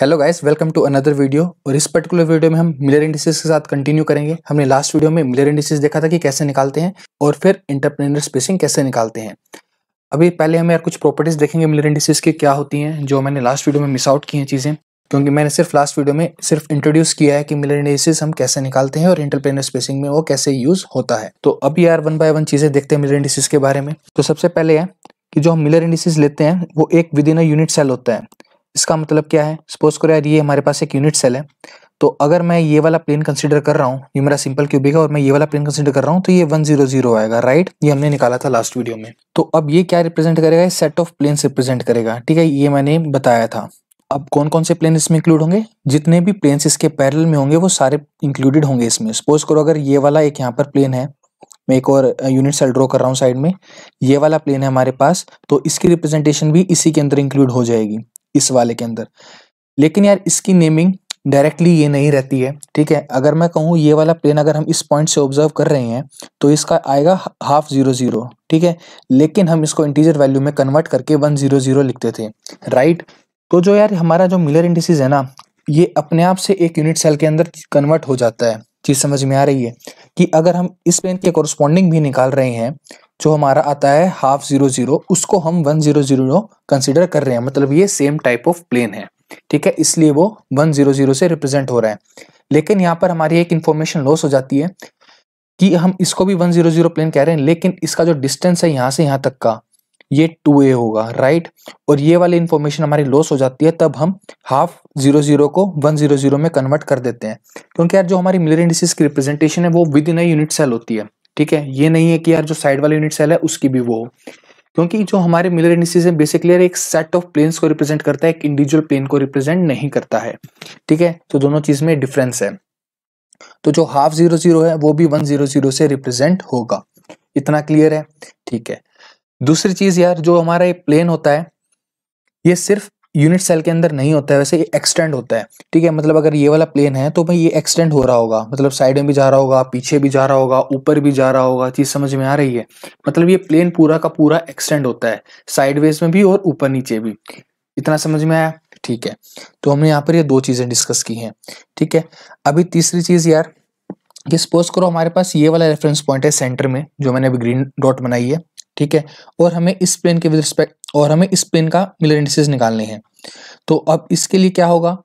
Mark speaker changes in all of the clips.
Speaker 1: Hello guys welcome to another video और इस particular video में हम मिलर इंडस्ट्रीज के साथ कंटिन्यू करेंगे हमने लास्ट वीडियो में मिलर इंडस्ट्रीज देखा था कि कैसे निकालते हैं और फिर इंटरप्रेनर स्पेसिंग कैसे निकालते हैं अभी पहले हम यार कुछ प्रॉपर्टीज देखेंगे मिलर इंडस्ट्रीज की क्या होती हैं जो मैंने लास्ट वीडियो में मिस आउट की हैं चीज़ें क्योंकि मैंने सिर्फ लास्ट वीडियो में सिर्फ इंट्रोड्यूस किया है कि मिलर इंडस्ट्रीज हम कैसे निकालते हैं और इंटरप्रेनर स्पेसिंग में वो कैसे यूज होता है तो अभी यार वन बाय वन चीज़ें देखते हैं मिलर इंडस्ट्रीज के बारे में तो सबसे पहले है कि जो हम मिलर इंडस्ट्रीज लेते हैं वो एक within a unit cell होता है इसका मतलब क्या है सपोज करो यार ये हमारे पास एक यूनिट सेल है तो अगर मैं ये वाला प्लेन कंसिडर कर रहा हूँ ये मेरा सिंपल क्यूबिक है और मैं ये वाला प्लेन कंसिडर कर रहा हूँ तो ये वन जीरो जीरो आएगा राइट ये हमने निकाला था लास्ट वीडियो में तो अब ये क्या रिप्रेजेंट करेगा सेट ऑफ प्लेन रिप्रेजेंट करेगा ठीक है ये मैंने बताया था अब कौन कौन से प्लेन इसमें इंक्लूड होंगे जितने भी प्लेन्स इसके पैरेलल में होंगे वो सारे इंक्लूडेड होंगे इसमें सपोज करो अगर ये वाला एक यहाँ पर प्लेन है मैं एक और यूनिट सेल ड्रॉ कर रहा हूँ साइड में ये वाला प्लेन है हमारे पास तो इसकी रिप्रेजेंटेशन भी इसी के अंदर इंक्लूड हो जाएगी इस वाले के अंदर लेकिन यार इसकी नेमिंग डायरेक्टली ये नहीं रहती है ठीक है अगर मैं कहूँ ये वाला प्लेन अगर हम इस पॉइंट से ऑब्जर्व कर रहे हैं तो इसका आएगा हाफ जीरो जीरो ठीक है लेकिन हम इसको इंटीजर वैल्यू में कन्वर्ट करके वन जीरो जीरो लिखते थे राइट तो जो यार हमारा जो मिलर इंडिसेज है ना ये अपने आप से एक यूनिट सेल के अंदर कन्वर्ट हो जाता है चीज़ समझ में आ रही है कि अगर हम इस प्लेन के कॉरस्पॉन्डिंग भी निकाल रहे हैं जो हमारा आता है हाफ जीरो जीरो उसको हम वन जीरो जीरो कंसिडर कर रहे हैं मतलब ये सेम टाइप ऑफ प्लेन है ठीक है इसलिए वो वन जीरो जीरो से रिप्रेजेंट हो रहा है लेकिन यहाँ पर हमारी एक इन्फॉर्मेशन लॉस हो जाती है कि हम इसको भी वन जीरो जीरो प्लेन कह रहे हैं लेकिन इसका जो डिस्टेंस है यहाँ से यहाँ तक का ये टू ए होगा राइट और ये वाली इन्फॉर्मेशन हमारी लॉस हो जाती है तब हम हाफ जीरो जीरो को वन जीरो जीरो में कन्वर्ट कर देते हैं क्योंकि यार जो हमारी मिलर इंडिसेस की रिप्रेजेंटेशन है वो within a unit cell होती है ठीक है ये नहीं है कि यार जो साइड वाली यूनिट सेल है उसकी भी वो हो क्योंकि जो हमारे मिलर इंडिसेस है बेसिकली एक सेट ऑफ प्लेन्स को रिप्रेजेंट करता है एक इंडिविजुअल प्लेन को रिप्रेजेंट नहीं करता है ठीक है तो दोनों चीज में डिफरेंस है तो जो हाफ जीरो जीरो है वो भी वन जीरो जीरो से रिप्रेजेंट होगा इतना क्लियर है ठीक है दूसरी चीज यार जो हमारा प्लेन होता है ये सिर्फ यूनिट सेल के अंदर नहीं होता है वैसे ये एक्सटेंड होता है ठीक है मतलब अगर ये वाला प्लेन है तो भाई ये एक्सटेंड हो रहा होगा मतलब साइड में भी जा रहा होगा पीछे भी जा रहा होगा ऊपर भी जा रहा होगा चीज़ समझ में आ रही है मतलब ये प्लेन पूरा का पूरा एक्सटेंड होता है साइडवेज में भी और ऊपर नीचे भी इतना समझ में आया ठीक है तो हमने यहाँ पर ये दो चीज़ें डिस्कस की हैं ठीक है अभी तीसरी चीज़ यार कि सपोज करो हमारे पास ये वाला रेफरेंस पॉइंट है सेंटर में जो मैंने अभी ग्रीन डॉट बनाई है ठीक है और हमें इस प्लेन के विद रिस्पेक्ट और हमें इस प्लेन का मिलर इंडिसेस निकालने हैं तो अब इसके लिए क्या होगा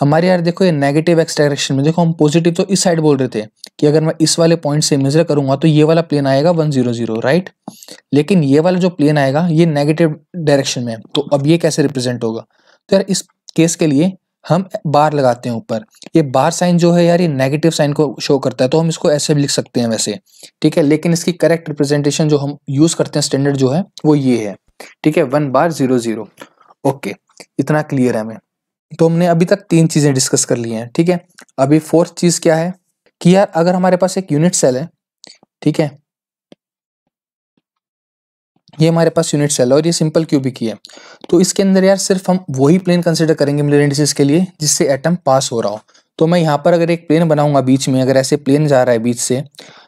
Speaker 1: हमारे यार देखो ये नेगेटिव एक्स डायरेक्शन में देखो हम पॉजिटिव तो इस साइड बोल रहे थे कि अगर मैं इस वाले पॉइंट से मेजर करूंगा तो ये वाला प्लेन आएगा वन जीरो जीरो राइट लेकिन ये वाला जो प्लेन आएगा ये नेगेटिव डायरेक्शन में है तो अब ये कैसे रिप्रेजेंट होगा तो यार इस केस के लिए हम बार लगाते हैं ऊपर ये बार साइन जो है यार ये नेगेटिव साइन को शो करता है तो हम इसको ऐसे भी लिख सकते हैं वैसे ठीक है लेकिन इसकी करेक्ट रिप्रेजेंटेशन जो हम यूज करते हैं स्टैंडर्ड जो है वो ये है ठीक है one bar zero zero okay इतना क्लियर है हमें तो हमने अभी तक तीन चीजें डिस्कस कर ली हैं ठीक है अभी फोर्थ चीज क्या है कि यार अगर हमारे पास एक यूनिट सेल है ठीक है ये हमारे पास यूनिट सेल है और ये सिंपल क्यूबिक ही है तो इसके अंदर यार सिर्फ हम वही प्लेन कंसिडर करेंगे मिलरेंटिस के लिए जिससे एटम पास हो रहा हो तो मैं यहाँ पर अगर एक प्लेन बनाऊंगा बीच में अगर ऐसे प्लेन जा रहा है बीच से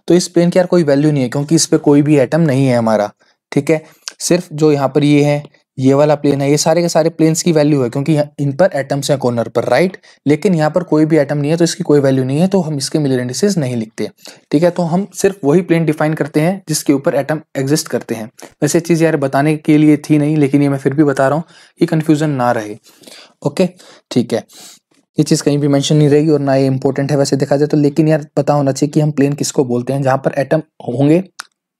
Speaker 1: तो इस प्लेन की यार कोई वैल्यू नहीं है क्योंकि इस पर कोई भी एटम नहीं है हमारा ठीक है सिर्फ जो यहाँ पर ये है ये वाला प्लेन है ये सारे के सारे प्लेन्स की वैल्यू है क्योंकि इन पर एटम्स हैं कॉर्नर पर राइट लेकिन यहाँ पर कोई भी एटम नहीं है तो इसकी कोई वैल्यू नहीं है तो हम इसके मिलर इंडिसेस नहीं लिखते ठीक है तो हम सिर्फ वही प्लेन डिफाइन करते हैं जिसके ऊपर एटम एग्जिस्ट करते हैं वैसे चीज़ यार बताने के लिए थी नहीं लेकिन ये मैं फिर भी बता रहा हूँ कि कन्फ्यूजन ना रहे ओके ठीक है ये चीज़ कहीं भी मेंशन नहीं रहेगी और ना ये इंपॉर्टेंट है वैसे देखा जाए तो लेकिन यार पता होना चाहिए कि हम प्लेन किसको बोलते हैं जहाँ पर एटम होंगे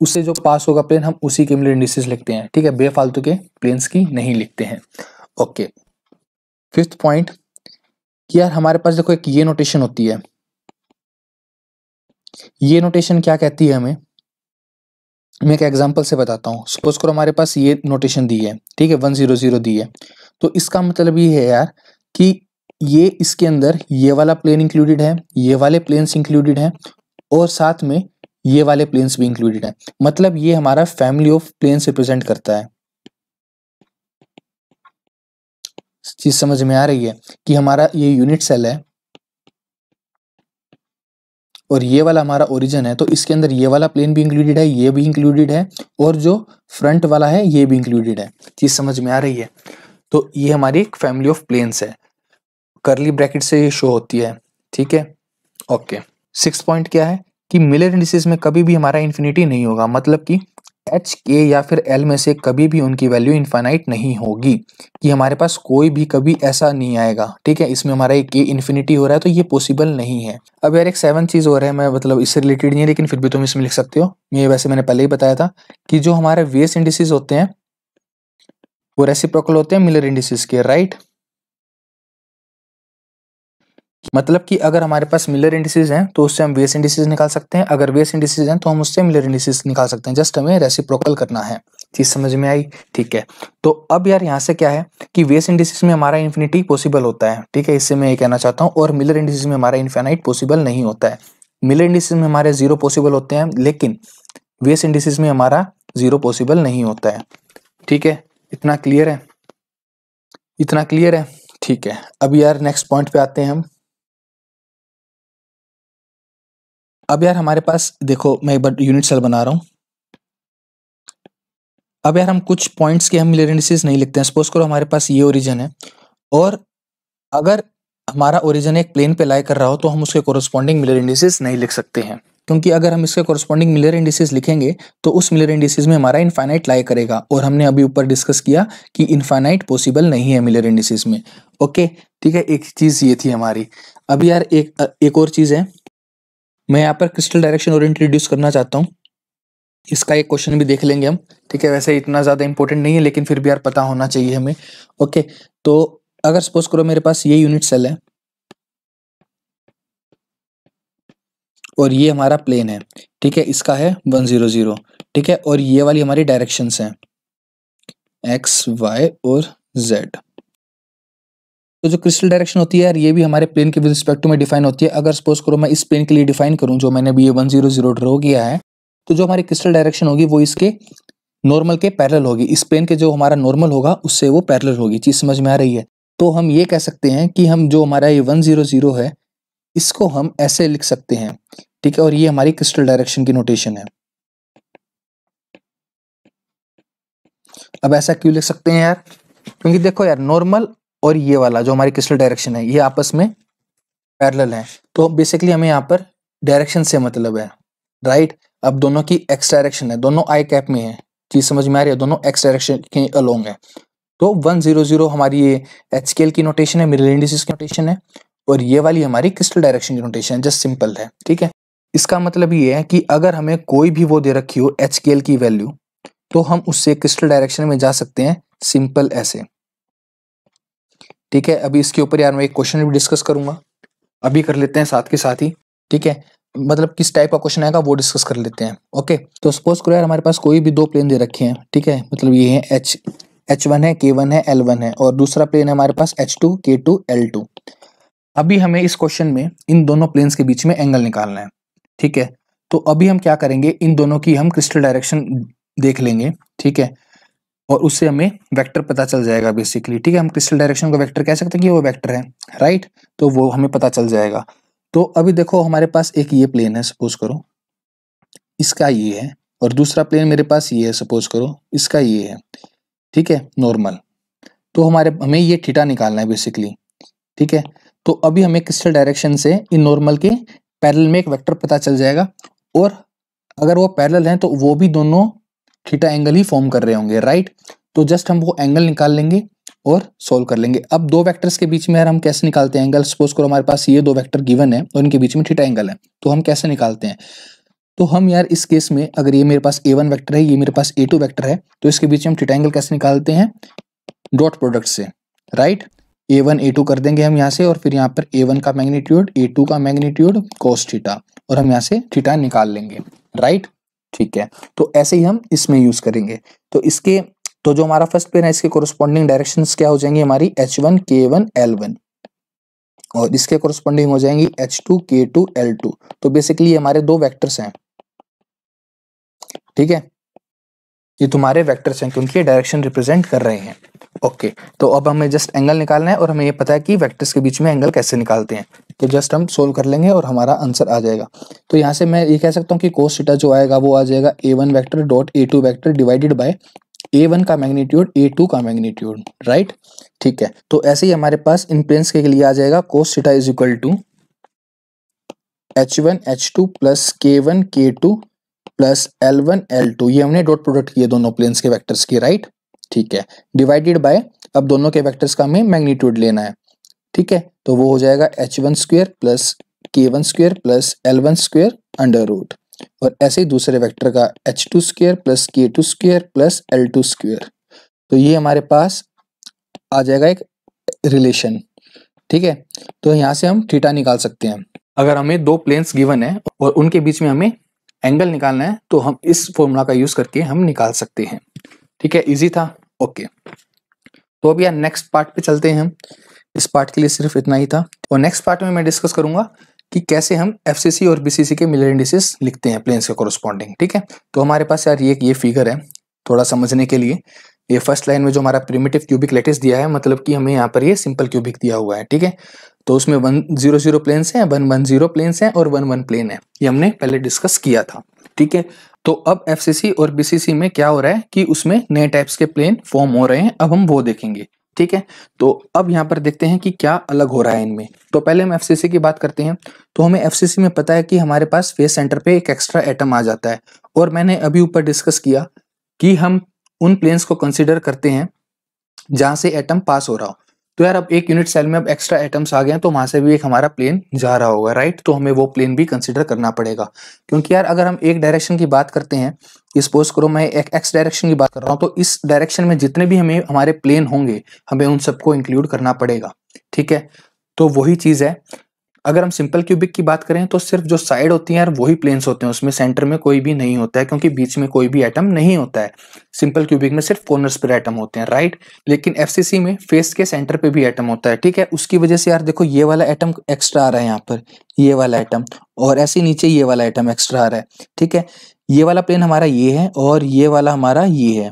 Speaker 1: उससे जो पास होगा प्लेन हम उसी के मिलर इंडिसेस लिखते हैं ठीक है बेफालतू के प्लेन्स की नहीं लिखते हैं ओके फिफ्थ पॉइंट यार हमारे पास देखो एक ये नोटेशन होती है ये नोटेशन क्या कहती है हमें मैं एक एग्जांपल से बताता हूँ सपोज करो हमारे पास ये नोटेशन दी है ठीक है वन जीरो जीरो दी है तो इसका मतलब ये है यार कि ये इसके अंदर ये वाला प्लेन इंक्लूडेड है ये वाले प्लेन्स इंक्लूडेड हैं और साथ में ये वाले प्लेन्स भी इंक्लूडेड हैं मतलब ये हमारा फैमिली ऑफ प्लेन्स रिप्रेजेंट करता है चीज समझ में आ रही है कि हमारा ये यूनिट सेल है और ये वाला हमारा ओरिजिन है तो इसके अंदर ये वाला प्लेन भी इंक्लूडेड है ये भी इंक्लूडेड है और जो फ्रंट वाला है ये भी इंक्लूडेड है चीज समझ में आ रही है तो ये हमारी एक फैमिली ऑफ प्लेन्स है करली ब्रैकेट से ये शो होती है ठीक है ओके सिक्स पॉइंट क्या है कि मिलर इंडिसेस में कभी भी हमारा इन्फिनिटी नहीं होगा मतलब कि एच के या फिर एल में से कभी भी उनकी वैल्यू इन्फाइनाइट नहीं होगी कि हमारे पास कोई भी कभी ऐसा नहीं आएगा ठीक है इसमें हमारा एक के इन्फिनिटी हो रहा है तो ये पॉसिबल नहीं है अब यार एक सेवन चीज़ हो रहा है मैं मतलब इससे रिलेटेड नहीं है लेकिन फिर भी तुम इसमें लिख सकते हो ये वैसे मैंने पहले ही बताया था कि जो हमारे वेस्ट इंडिसेस होते हैं वो रेसिप्रोकल होते हैं मिलर इंडिसेस के राइट right? मतलब कि अगर हमारे पास मिलर इंडिसेज हैं तो उससे हम वेस इंडिसेज निकाल सकते हैं अगर वेस इंडिसेज हैं तो हम उससे मिलर इंडिसेज निकाल सकते हैं जस्ट हमें रेसिप्रोकल करना है चीज समझ में आई ठीक है तो अब यार यहाँ से क्या है कि वेस इंडिसेज में हमारा इन्फिनिटी पॉसिबल होता है ठीक है इससे मैं ये कहना चाहता हूँ और मिलर इंडिसेज में हमारा इन्फेनाइट पॉसिबल नहीं होता है मिलर इंडिसेज में हमारे जीरो पॉसिबल होते हैं लेकिन वेस इंडिसेज में हमारा जीरो पॉसिबल नहीं होता है ठीक है इतना क्लियर है इतना क्लियर है ठीक है अब यार नेक्स्ट पॉइंट पे आते हैं हम अब यार हमारे पास देखो मैं एक बार यूनिट सेल बना रहा हूँ अब यार हम कुछ पॉइंट्स के हम लेरेंडिस नहीं लिखते हैं सपोज करो हमारे पास ये ओरिजन है और अगर हमारा ओरिजन एक प्लेन पे लाई कर रहा हो तो हम उसके कोरोस्पॉन्डिंग मिलर इंडिसेस नहीं लिख सकते हैं क्योंकि अगर हम इसके कोरोस्पॉन्डिंग मिलर इंडिसेस लिखेंगे तो उस मिलर इंडिसेस में हमारा इनफाइनाइट लाई करेगा और हमने अभी ऊपर डिस्कस किया कि इनफाइनाइट पॉसिबल नहीं है मिलर इंडिसेस में ओके ठीक है एक चीज़ ये थी हमारी अभी यार एक एक और चीज़ है मैं यहाँ पर क्रिस्टल डायरेक्शन और इंट्रोड्यूस करना चाहता हूँ इसका एक क्वेश्चन भी देख लेंगे हम ठीक है वैसे इतना ज़्यादा इंपॉर्टेंट नहीं है लेकिन फिर भी यार पता होना चाहिए हमें ओके तो अगर सपोज करो मेरे पास ये यूनिट सेल है और ये हमारा प्लेन है ठीक है इसका है वन जीरो जीरो ठीक है और ये वाली हमारी डायरेक्शंस हैं एक्स वाई और जेड तो जो क्रिस्टल डायरेक्शन होती है यार ये भी हमारे प्लेन के विद रिस्पेक्ट टू में डिफाइन होती है अगर सपोज करो मैं इस प्लेन के लिए डिफाइन करूँ जो मैंने अभी ये वन जीरो जीरो ड्रो किया है तो जो हमारी क्रिस्टल डायरेक्शन होगी वो इसके नॉर्मल के पैरल होगी इस प्लेन के जो हमारा नॉर्मल होगा उससे वो पैरल होगी चीज़ समझ में आ रही है तो हम ये कह सकते हैं कि हम जो हमारा ये वन जीरो जीरो है इसको हम ऐसे लिख सकते हैं ठीक है और ये हमारी क्रिस्टल डायरेक्शन की नोटेशन है अब ऐसा क्यों लिख सकते हैं यार क्योंकि देखो यार नॉर्मल और ये वाला जो हमारी क्रिस्टल डायरेक्शन है ये आपस में पैरेलल है तो बेसिकली हमें यहाँ पर डायरेक्शन से मतलब है राइट अब दोनों की एक्स डायरेक्शन है दोनों आई कैप में है चीज समझ में आ रही है दोनों एक्स डायरेक्शन के अलोंग है तो वन जीरो जीरो हमारी ये एच के की नोटेशन है मिरल इंडिसेस की नोटेशन है और ये वाली हमारी क्रिस्टल डायरेक्शन की नोटेशन है जस्ट सिंपल है ठीक है इसका मतलब ये है कि अगर हमें कोई भी वो दे रखी हो एच की वैल्यू तो हम उससे क्रिस्टल डायरेक्शन में जा सकते हैं सिंपल ऐसे ठीक है अभी इसके ऊपर यार मैं एक क्वेश्चन भी डिस्कस करूंगा अभी कर लेते हैं साथ के साथ ही ठीक है मतलब किस टाइप का क्वेश्चन आएगा वो डिस्कस कर लेते हैं ओके तो सपोज करो यार हमारे पास कोई भी दो प्लेन दे रखे हैं ठीक है मतलब ये है एच एच वन है के वन है एल वन है और दूसरा प्लेन है हमारे पास h two k two l two अभी हमें इस क्वेश्चन में इन दोनों प्लेन्स के बीच में एंगल निकालना है ठीक है तो अभी हम क्या करेंगे इन दोनों की हम क्रिस्टल डायरेक्शन देख लेंगे ठीक है और उससे हमें वेक्टर पता चल जाएगा बेसिकली ठीक है हम क्रिस्टल डायरेक्शन को वेक्टर कह सकते हैं कि वो वेक्टर है राइट तो वो हमें पता चल जाएगा तो अभी देखो हमारे पास एक ये प्लेन है सपोज करो इसका ये है और दूसरा प्लेन मेरे पास ये है सपोज करो इसका ये है ठीक है नॉर्मल तो हमारे हमें ये थीटा निकालना है बेसिकली ठीक है तो अभी हमें क्रिस्टल डायरेक्शन से इन नॉर्मल के पैरेलल में एक वेक्टर पता चल जाएगा और अगर वो पैरेलल हैं तो वो भी दोनों थीटा एंगल ही फॉर्म कर रहे होंगे राइट तो जस्ट हम वो एंगल निकाल लेंगे और सोल्व कर लेंगे अब दो वेक्टर्स के बीच में यार हम कैसे निकालते हैं एंगल सपोज करो हमारे पास ये दो वेक्टर गिवन है और इनके बीच में थीटा एंगल है तो हम कैसे निकालते हैं तो हम यार इस केस में अगर ये मेरे पास ए वन वैक्टर है ये मेरे पास ए टू वैक्टर है तो इसके बीच में हम थीटा एंगल कैसे निकालते हैं डॉट प्रोडक्ट से right a one a two कर देंगे हम यहाँ से और फिर यहाँ पर ए वन का मैग्नीट्यूड ए टू का मैग्नीट्यूड कोस थीटा और हम यहाँ से थीटा निकाल लेंगे राइट ठीक है तो ऐसे ही हम इसमें यूज करेंगे तो इसके तो जो हमारा फर्स्ट पेन है इसके कोरोस्पॉन्डिंग डायरेक्शन क्या हो जाएंगे हमारी h one k one l one और इसके कोरोस्पॉन्डिंग हो जाएंगी h two k two l two तो बेसिकली हमारे दो वैक्टर्स हैं ठीक है ये तुम्हारे वेक्टर्स हैं क्योंकि ये डायरेक्शन रिप्रेजेंट कर रहे हैं ओके okay, तो अब हमें जस्ट एंगल निकालना है और हमें ये पता है कि वेक्टर्स के बीच में एंगल कैसे निकालते हैं तो जस्ट हम सोल्व कर लेंगे और हमारा आंसर आ जाएगा तो यहाँ से मैं ये कह सकता हूँ कि कोस थीटा जो आएगा वो आ जाएगा a one vector dot a two vector divided by a one का मैग्नीट्यूड ए टू का मैग्नीट्यूड राइट ठीक है तो ऐसे ही हमारे पास इन प्लेन्स के लिए आ जाएगा cos theta is equal to h one h two plus k one k two plus l one l two ये हमने डॉट प्रोडक्ट किए दोनों प्लेन्स के वेक्टर्स की राइट ठीक है डिवाइडेड बाय अब दोनों के वेक्टर्स का हमें मैग्नीट्यूड लेना है ठीक है तो वो हो जाएगा h one square plus k one square plus l one square under root और ऐसे ही दूसरे वैक्टर का h two square plus k two square plus l two square तो ये हमारे पास आ जाएगा एक रिलेशन ठीक है तो यहाँ से हम थीटा निकाल सकते हैं अगर हमें दो प्लेन्स गिवन है और उनके बीच में हमें एंगल निकालना है तो हम इस फॉर्मूला का यूज करके हम निकाल सकते हैं ठीक है इजी था ओके तो अब यार नेक्स्ट पार्ट पे चलते हैं हम इस पार्ट के लिए सिर्फ इतना ही था और नेक्स्ट पार्ट में मैं डिस्कस करूंगा कि कैसे हम एफ और बी के मिलर इंडिसेस लिखते हैं प्लेन्स के कॉरस्पॉन्डिंग ठीक है तो हमारे पास यार ये ये फिगर है थोड़ा समझने के लिए ये फर्स्ट लाइन में जो हमारा प्रिमेटिव क्यूबिक लेटेस्ट दिया है मतलब कि हमें यहाँ पर ये सिंपल क्यूबिक दिया हुआ है ठीक है तो उसमें वन जीरो जीरो प्लेन्स हैं वन वन जीरो प्लेन्स हैं और वन वन प्लेन है ये हमने पहले डिस्कस किया था ठीक है तो अब एफ और बी में क्या हो रहा है कि उसमें नए टाइप्स के प्लेन फॉर्म हो रहे हैं अब हम वो देखेंगे ठीक है तो अब यहाँ पर देखते हैं कि क्या अलग हो रहा है इनमें तो पहले हम एफ की बात करते हैं तो हमें एफ में पता है कि हमारे पास फेस सेंटर पे एक एक्स्ट्रा एटम आ जाता है और मैंने अभी ऊपर डिस्कस किया कि हम उन प्लेन्स को कंसिडर करते हैं जहाँ से एटम पास हो रहा हो तो यार अब एक यूनिट सेल में अब एक्स्ट्रा एटम्स आ गए हैं तो वहां से भी एक हमारा प्लेन जा रहा होगा राइट तो हमें वो प्लेन भी कंसिडर करना पड़ेगा क्योंकि यार अगर हम एक डायरेक्शन की बात करते हैं सपोज करो मैं एक एक्स डायरेक्शन की बात कर रहा हूँ तो इस डायरेक्शन में जितने भी हमें हमारे प्लेन होंगे हमें उन सबको इंक्लूड करना पड़ेगा ठीक है तो वही चीज़ है अगर हम सिंपल क्यूबिक की बात करें तो सिर्फ जो साइड होती हैं वही प्लेन्स होते हैं उसमें सेंटर में कोई भी नहीं होता है क्योंकि बीच में कोई भी एटम नहीं होता है सिंपल क्यूबिक में सिर्फ कॉर्नर्स पर एटम होते हैं राइट लेकिन एफसीसी में फेस के सेंटर पे भी एटम होता है ठीक है उसकी वजह से यार देखो ये वाला एटम एक्स्ट्रा आ रहा है यहाँ पर ये वाला एटम और ऐसे नीचे ये वाला एटम एक्स्ट्रा आ रहा है ठीक है ये वाला प्लेन हमारा ये है और ये वाला हमारा ये है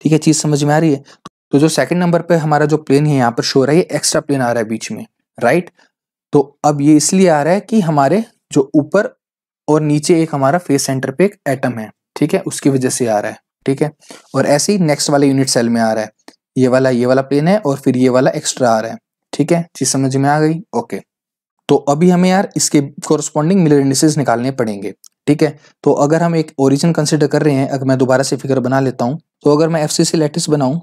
Speaker 1: ठीक है चीज समझ में आ रही है तो जो सेकंड नंबर पे हमारा जो प्लेन है यहाँ पर शो रहा है ये एक्स्ट्रा प्लेन आ रहा है बीच में राइट right? तो अब ये इसलिए आ रहा है कि हमारे जो ऊपर और नीचे एक हमारा फेस सेंटर पे एक एटम है ठीक है उसकी वजह से आ रहा है ठीक है और ऐसे ही नेक्स्ट वाले यूनिट सेल में आ रहा है ये वाला ये वाला प्लेन है और फिर ये वाला एक्स्ट्रा आ रहा है ठीक है चीज समझ में आ गई ओके तो अभी हमें यार इसके कोरस्पॉन्डिंग मिलर इंडिसेस निकालने पड़ेंगे ठीक है तो अगर हम एक ओरिजिन कंसिडर कर रहे हैं अगर मैं दोबारा से फिगर बना लेता हूँ तो अगर मैं एफ सी सी लेटिस बनाऊँ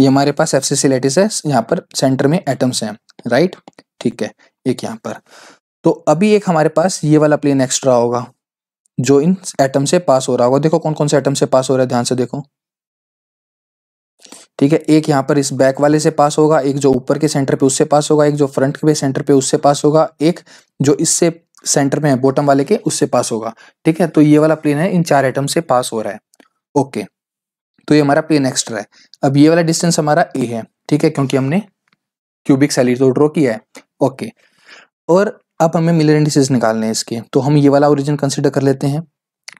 Speaker 1: ये हमारे पास एफ सी है यहाँ पर सेंटर में एटम्स हैं राइट ठीक है एक यहाँ पर तो अभी एक हमारे पास ये वाला प्लेन एक्स्ट्रा होगा जो इन एटम से पास हो रहा होगा देखो कौन कौन से एटम से पास हो रहा है ध्यान से देखो ठीक है एक यहाँ पर इस बैक वाले से पास होगा एक जो ऊपर के सेंटर पे उससे पास होगा एक जो फ्रंट के सेंटर पे उससे पास होगा एक जो इससे सेंटर में है बॉटम वाले के उससे पास होगा ठीक है तो ये वाला प्लेन है इन चार एटम से पास हो रहा है ओके तो ये हमारा प्लेन एक्स्ट्रा है अब ये वाला डिस्टेंस हमारा ए है ठीक है क्योंकि हमने क्यूबिक तो ड्रॉ किया है ओके और अब हमें मिलर इंडिसेस निकालने हैं इसके तो हम ये वाला ओरिजिन कंसिडर कर लेते हैं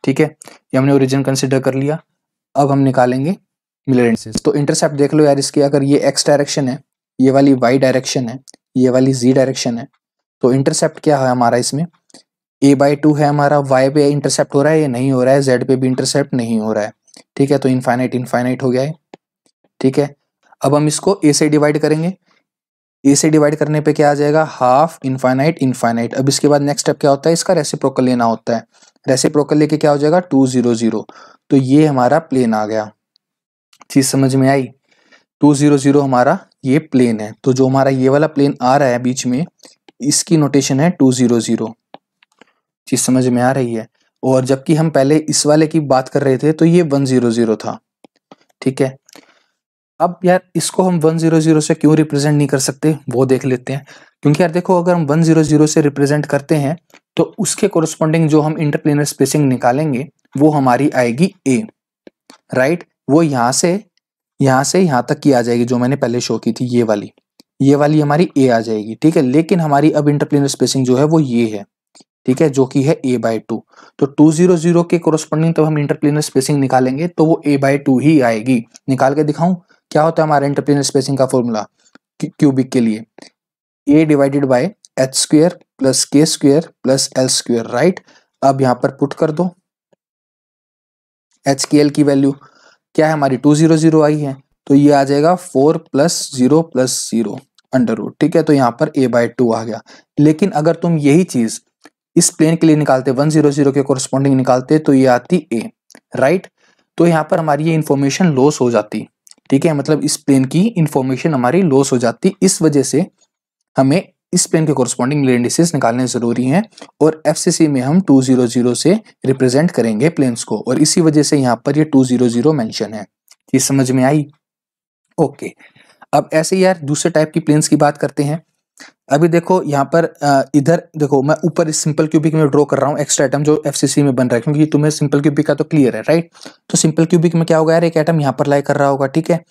Speaker 1: ठीक है ये हमने ओरिजिन कंसिडर कर लिया अब हम निकालेंगे मिलर इंडिसेस तो इंटरसेप्ट देख लो यार इसके अगर ये एक्स डायरेक्शन है ये वाली वाई डायरेक्शन है ये वाली जी डायरेक्शन है तो इंटरसेप्ट क्या है हमारा इसमें ए बाई टू है हमारा वाई पे इंटरसेप्ट हो रहा है या नहीं हो रहा है जेड पे भी इंटरसेप्ट नहीं हो रहा है ठीक है तो इनफाइनाइट इनफाइनाइट हो गया है ठीक है अब हम इसको ए से डिवाइड करेंगे ए से डिवाइड करने पे क्या आ जाएगा हाफ इनफाइनाइट इनफाइनाइट अब इसके बाद नेक्स्ट स्टेप क्या होता है इसका रेसिप्रोकल लेना होता है रेसिप्रोकल लेके क्या हो जाएगा टू जीरो जीरो तो ये हमारा प्लेन आ गया चीज समझ में आई टू जीरो जीरो हमारा ये प्लेन है तो जो हमारा ये वाला प्लेन आ रहा है बीच में इसकी नोटेशन है टू जीरो जीरो चीज समझ में आ रही है और जबकि हम पहले इस वाले की बात कर रहे थे तो ये वन जीरो जीरो था ठीक है अब यार इसको हम वन जीरो जीरो से क्यों रिप्रेजेंट नहीं कर सकते वो देख लेते हैं क्योंकि यार देखो अगर हम वन जीरो जीरो से रिप्रेजेंट करते हैं तो उसके कोरस्पॉन्डिंग जो हम इंटरप्लेनर स्पेसिंग निकालेंगे वो हमारी आएगी ए राइट वो यहां से यहां से यहाँ तक की आ जाएगी जो मैंने पहले शो की थी ये वाली ये वाली हमारी ए आ जाएगी ठीक है लेकिन हमारी अब इंटरप्लेनर स्पेसिंग जो है वो ये है ठीक है जो कि है ए बाय टू तो टू जीरो जीरो के कोरोस्पॉन्डिंग तब हम इंटरप्लेनर स्पेसिंग निकालेंगे तो वो ए बाय टू ही आएगी निकाल के दिखाऊं क्या होता है हमारा इंटरप्लेनर स्पेसिंग का फॉर्मूला क्यूबिक के लिए a divided by h square plus k square plus l square right अब यहां पर पुट कर दो एच के एल की वैल्यू क्या है हमारी टू जीरो जीरो आई है तो ये आ जाएगा four plus zero plus zero under root ठीक है तो यहाँ पर ए बाय टू आ गया लेकिन अगर तुम यही चीज़ इस प्लेन के लिए निकालते वन जीरो जीरो के कोरस्पॉन्डिंग निकालते तो ये आती ए राइट तो यहाँ पर हमारी ये इन्फॉर्मेशन लॉस हो जाती ठीक है मतलब इस प्लेन की इन्फॉर्मेशन हमारी लॉस हो जाती इस वजह से हमें इस प्लेन के कोरस्पॉन्डिंग लेंडिसेस निकालने जरूरी हैं और एफसीसी में हम जीरो से रिप्रेजेंट करेंगे प्लेन्स को और इसी वजह से यहाँ पर ये जीरो जीरो है ये समझ में आई ओके अब ऐसे यार दूसरे टाइप की प्लेन्स की बात करते हैं अभी देखो यहाँ पर इधर देखो मैं ऊपर सिंपल क्यूबिक में ड्रॉ कर रहा हूँ एक्स्ट्रा आइटम जो एफसीसी में बन रहा है क्योंकि तुम्हें सिंपल क्यूबिक का तो क्लियर है राइट तो सिंपल क्यूबिक में क्या होगा यार एक आइटम यहाँ पर लाई कर रहा होगा ठीक है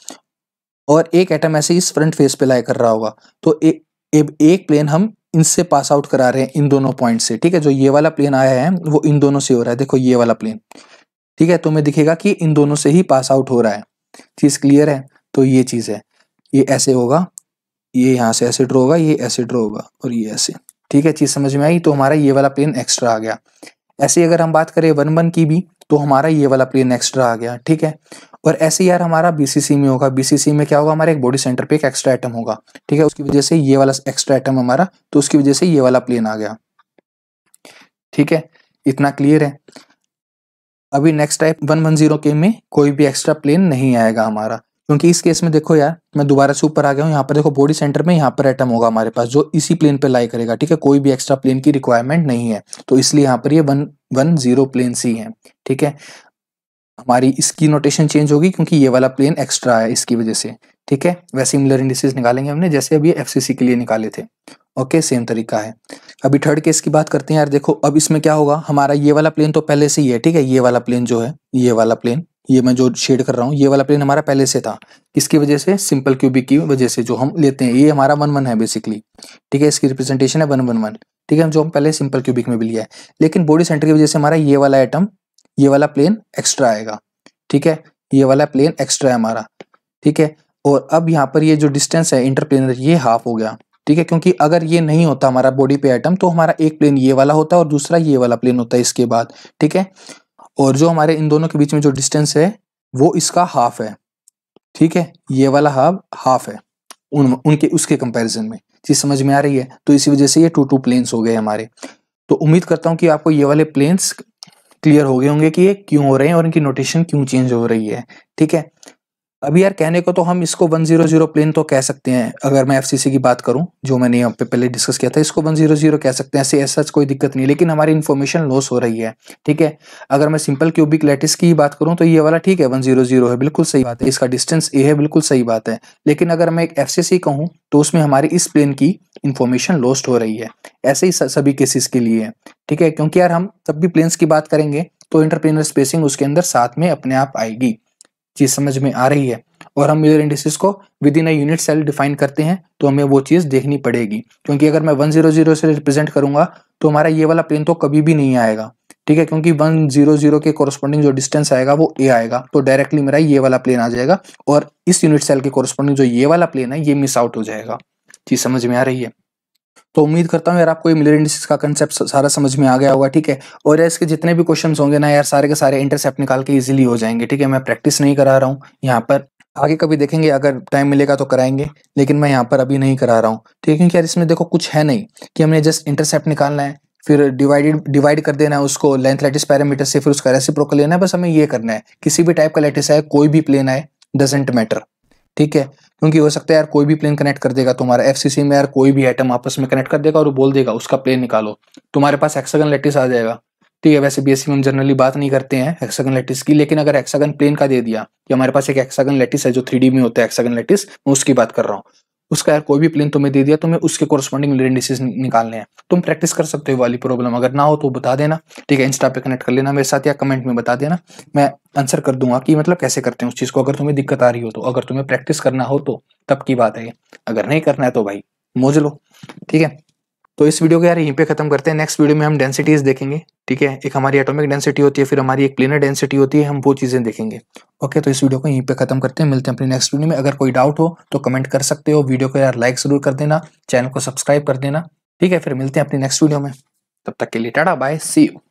Speaker 1: और एक आइटम ऐसे इस फ्रंट फेस पे लाई कर रहा होगा तो ए, ए, एक प्लेन हम इनसे पास आउट करा रहे हैं इन दोनों पॉइंट से ठीक है जो ये वाला प्लेन आया है वो इन दोनों से हो रहा है देखो ये वाला प्लेन ठीक है तो तुम्हें दिखेगा कि इन दोनों से ही पास आउट हो रहा है चीज क्लियर है तो ये चीज है ये ऐसे होगा ये यहाँ से ऐसे ड्रो होगा ये ऐसे ड्रो होगा और ये ऐसे ठीक है चीज समझ में आई तो हमारा ये वाला प्लेन एक्स्ट्रा आ गया ऐसे अगर हम बात करें वन वन की भी तो हमारा ये वाला प्लेन एक्स्ट्रा आ गया ठीक है और ऐसे यार हमारा बीसीसी में होगा बीसीसी में क्या होगा हमारे एक बॉडी सेंटर पे एक एक्स्ट्रा आइटम होगा ठीक है उसकी वजह से ये वाला एक्स्ट्रा आइटम हमारा तो उसकी वजह से ये वाला प्लेन आ गया ठीक है इतना क्लियर है अभी next type one one zero के में कोई भी एक्स्ट्रा प्लेन नहीं आएगा हमारा क्योंकि इस केस में देखो यार मैं दोबारा से ऊपर आ गया हूँ यहाँ पर देखो बॉडी सेंटर में यहाँ पर एटम होगा हमारे पास जो इसी प्लेन पे लाई करेगा ठीक है कोई भी एक्स्ट्रा प्लेन की रिक्वायरमेंट नहीं है तो इसलिए यहाँ पर ये वन वन जीरो प्लेन सी है ठीक है हमारी इसकी नोटेशन चेंज होगी क्योंकि ये वाला प्लेन एक्स्ट्रा है इसकी वजह से ठीक है वैसे सिमिलर इंडिसेज निकालेंगे हमने जैसे अभी एफ के लिए निकाले थे ओके सेम तरीका है अभी थर्ड केस की बात करते हैं यार देखो अब इसमें क्या होगा हमारा ये वाला प्लेन तो पहले से ही है ठीक है ये वाला प्लेन जो है ये वाला प्लेन ये मैं जो शेड कर रहा हूँ ये वाला प्लेन हमारा पहले से था किसकी वजह से सिंपल क्यूबिक की वजह से जो हम लेते हैं ये हमारा वन वन है बेसिकली ठीक है इसकी रिप्रेजेंटेशन है वन वन वन ठीक है जो हम पहले सिंपल क्यूबिक में भी लिया है लेकिन बॉडी सेंटर की वजह से हमारा ये वाला आइटम ये वाला प्लेन एक्स्ट्रा आएगा ठीक है ये वाला प्लेन एक्स्ट्रा है हमारा ठीक है और अब यहाँ पर ये जो डिस्टेंस है इंटरप्लेनर ये हाफ हो गया ठीक है क्योंकि अगर ये नहीं होता हमारा बॉडी पे आइटम तो हमारा एक प्लेन ये वाला होता है और दूसरा ये वाला प्लेन होता है इसके बाद ठीक है और जो हमारे इन दोनों के बीच में जो डिस्टेंस है वो इसका हाफ है ठीक है ये वाला हाफ हाफ है उन उनके उसके कंपैरिजन में चीज समझ में आ रही है तो इसी वजह से ये टू टू प्लेन्स हो गए हमारे तो उम्मीद करता हूँ कि आपको ये वाले प्लेन्स क्लियर हो गए होंगे कि ये क्यों हो रहे हैं और इनकी नोटेशन क्यों चेंज हो रही है ठीक है अभी यार कहने को तो हम इसको 100 प्लेन तो कह सकते हैं अगर मैं एफसीसी की बात करूं जो मैंने यहाँ पे पहले डिस्कस किया था इसको 100 कह सकते हैं ऐसे ऐसा कोई दिक्कत नहीं लेकिन हमारी इन्फॉर्मेशन लॉस हो रही है ठीक है अगर मैं सिंपल क्यूबिक लेटिस की बात करूं तो ये वाला ठीक है वन है बिल्कुल सही बात है इसका डिस्टेंस ए है बिल्कुल सही बात है लेकिन अगर मैं एक एफ कहूँ तो उसमें हमारी इस प्लेन की इन्फॉर्मेशन लॉस्ट हो रही है ऐसे ही सभी केसेस के लिए ठीक है क्योंकि यार हम सब भी प्लेन्स की बात करेंगे तो इंटरप्रेनर स्पेसिंग उसके अंदर साथ में अपने आप आएगी चीज समझ में आ रही है और हम यूजर इंडिसेस को within a unit cell define करते हैं तो हमें वो चीज़ देखनी पड़ेगी क्योंकि अगर मैं वन जीरो जीरो से रिप्रेजेंट करूंगा तो हमारा ये वाला प्लेन तो कभी भी नहीं आएगा ठीक है क्योंकि वन जीरो जीरो के कॉरस्पॉन्डिंग जो डिस्टेंस आएगा वो ए आएगा तो डायरेक्टली मेरा ये वाला प्लेन आ जाएगा और इस यूनिट सेल के कॉरस्पॉन्डिंग जो ये वाला प्लेन है ये मिस आउट हो जाएगा चीज समझ में आ रही है तो उम्मीद करता हूँ यार आपको ये मिलर इंडिसेस का कंसेप्ट सारा समझ में आ गया होगा ठीक है और यार इसके जितने भी क्वेश्चंस होंगे ना यार सारे के सारे इंटरसेप्ट निकाल के इजीली हो जाएंगे ठीक है मैं प्रैक्टिस नहीं करा रहा हूँ यहाँ पर आगे कभी देखेंगे अगर टाइम मिलेगा तो कराएंगे लेकिन मैं यहाँ पर अभी नहीं करा रहा हूँ ठीक है क्योंकि यार इसमें देखो कुछ है नहीं कि हमने जस्ट इंटरसेप्ट निकालना है फिर डिवाइडेड डिवाइड कर देना है उसको लेंथ लेटिस पैरामीटर से फिर उसका रेसिप्रोकल लेना है बस हमें ये करना है किसी भी टाइप का लेटिस है कोई भी प्लेन आए डजेंट मैटर ठीक है क्योंकि हो सकता है यार कोई भी प्लेन कनेक्ट कर देगा तुम्हारा एफ में यार कोई भी आइटम आपस में कनेक्ट कर देगा और बोल देगा उसका प्लेन निकालो तुम्हारे पास एक्सागन लेटिस आ जाएगा ठीक है वैसे बीएससी में हम जनरली बात नहीं करते हैं एक्सागन लेटिस की लेकिन अगर एक्सागन प्लेन का दे दिया कि हमारे पास एक एक्सागन लेटिस है जो थ्री में होता है एक्सागन लेटिस मैं उसकी बात कर रहा हूँ उसका यार कोई भी प्लेन तुम्हें दे दिया तुम्हें उसके कॉरस्पॉन्डिंग इंडिसेस निकालने हैं तुम प्रैक्टिस कर सकते हो वाली प्रॉब्लम अगर ना हो तो बता देना ठीक है इंस्टा पे कनेक्ट कर लेना मेरे साथ या कमेंट में बता देना मैं आंसर कर दूंगा कि मतलब कैसे करते हैं उस चीज़ को अगर तुम्हें दिक्कत आ रही हो तो अगर तुम्हें प्रैक्टिस करना हो तो तब की बात है अगर नहीं करना है तो भाई मोज लो ठीक है तो इस वीडियो को यार यहीं पे खत्म करते हैं नेक्स्ट वीडियो में हम डेंसिटीज देखेंगे ठीक है एक हमारी एटॉमिक डेंसिटी होती है फिर हमारी एक प्लेनर डेंसिटी होती है हम वो चीज़ें देखेंगे ओके तो इस वीडियो को यहीं पे खत्म करते हैं मिलते हैं अपने नेक्स्ट वीडियो में अगर कोई डाउट हो तो कमेंट कर सकते हो वीडियो को यार लाइक जरूर कर देना चैनल को सब्सक्राइब कर देना ठीक है फिर मिलते हैं अपनी नेक्स्ट वीडियो में तब तक के लिए टाटा बाय सी यू